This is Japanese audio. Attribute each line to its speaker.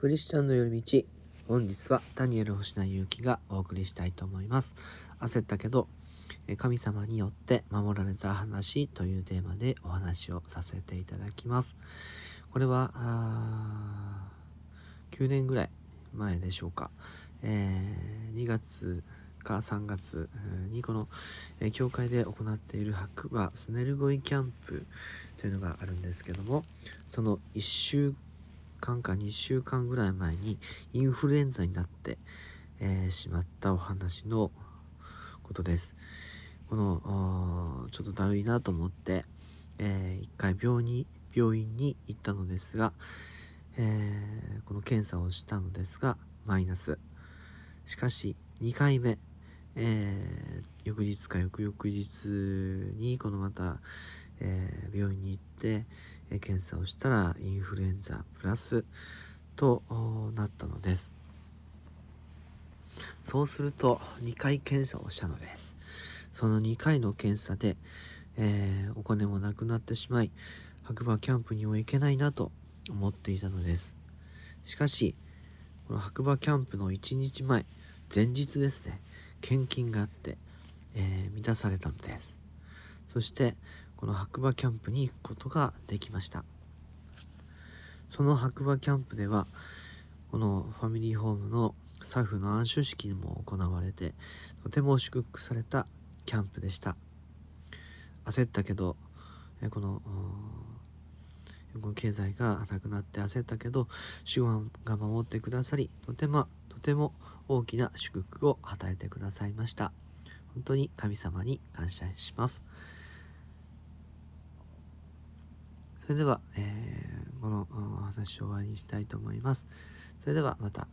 Speaker 1: クリスチャンの寄り道本日はダニエル星名勇気がお送りしたいと思います焦ったけど神様によって守られた話というテーマでお話をさせていただきますこれは9年ぐらい前でしょうか、えー、2月か3月にこの教会で行っている白馬スネルゴイキャンプというのがあるんですけどもその1週間間か2週間ぐらい前にインフルエンザになって、えー、しまったお話のことです。このちょっとだるいなと思って、えー、一回病に病院に行ったのですが、えー、この検査をしたのですがマイナス。しかし2回目、えー、翌日か翌々日にこのまた、えー、病院に行って、え検査をしたらインフルエンザプラスとなったのですそうすると2回検査をしたのですその2回の検査で、えー、お金もなくなってしまい白馬キャンプには行けないなと思っていたのですしかしこの白馬キャンプの1日前前日ですね献金があって、えー、満たされたのですそしてこの白馬キャンプに行くことができましたその白馬キャンプではこのファミリーホームのスタッフの暗唱式も行われてとても祝福されたキャンプでした焦ったけどこの経済がなくなって焦ったけど主腕が守ってくださりとてもとても大きな祝福を与えてくださいました本当に神様に感謝しますそれでは、えー、この話を終わりにしたいと思います。それではまた。